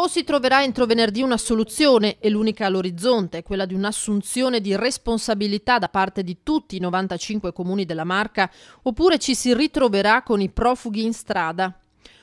O si troverà entro venerdì una soluzione e l'unica all'orizzonte è quella di un'assunzione di responsabilità da parte di tutti i 95 comuni della Marca, oppure ci si ritroverà con i profughi in strada.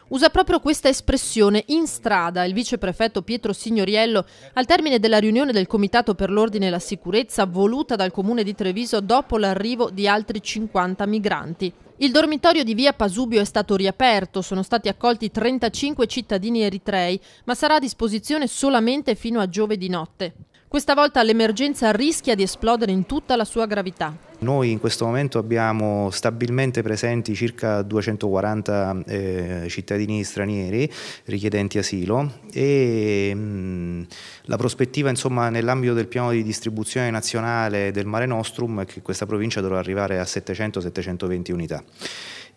Usa proprio questa espressione in strada il viceprefetto Pietro Signoriello al termine della riunione del Comitato per l'Ordine e la Sicurezza voluta dal Comune di Treviso dopo l'arrivo di altri 50 migranti. Il dormitorio di via Pasubio è stato riaperto, sono stati accolti 35 cittadini eritrei, ma sarà a disposizione solamente fino a giovedì notte. Questa volta l'emergenza rischia di esplodere in tutta la sua gravità. Noi in questo momento abbiamo stabilmente presenti circa 240 eh, cittadini stranieri richiedenti asilo e mh, mm, la prospettiva nell'ambito del piano di distribuzione nazionale del Mare Nostrum è che questa provincia dovrà arrivare a 700-720 unità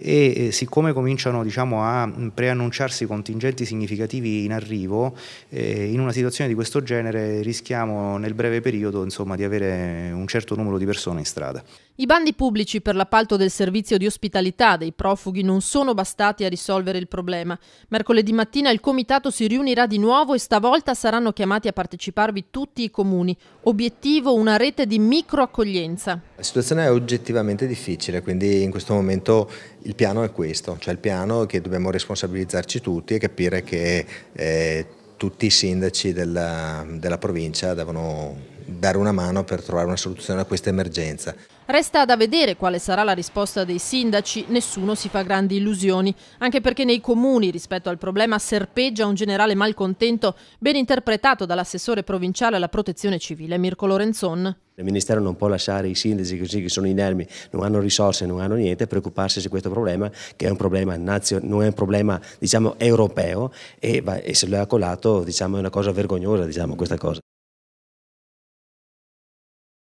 e eh, siccome cominciano diciamo, a mm, preannunciarsi contingenti significativi in arrivo, eh, in una situazione di questo genere rischiamo nel breve periodo insomma, di avere un certo numero di persone in strada. I bandi pubblici per l'appalto del servizio di ospitalità dei profughi non sono bastati a risolvere il problema. Mercoledì mattina il comitato si riunirà di nuovo e stavolta saranno chiamati a parteciparvi tutti i comuni. Obiettivo una rete di microaccoglienza. La situazione è oggettivamente difficile, quindi in questo momento il piano è questo, cioè il piano è che dobbiamo responsabilizzarci tutti e capire che eh, tutti i sindaci della, della provincia devono dare una mano per trovare una soluzione a questa emergenza. Resta da vedere quale sarà la risposta dei sindaci, nessuno si fa grandi illusioni, anche perché nei comuni rispetto al problema serpeggia un generale malcontento ben interpretato dall'assessore provinciale alla protezione civile Mirko Lorenzon. Il Ministero non può lasciare i sindaci così che sono inermi, non hanno risorse, non hanno niente, preoccuparsi di questo problema che è un problema, non è un problema diciamo, europeo e, e se lo è accolato diciamo, è una cosa vergognosa diciamo, questa cosa.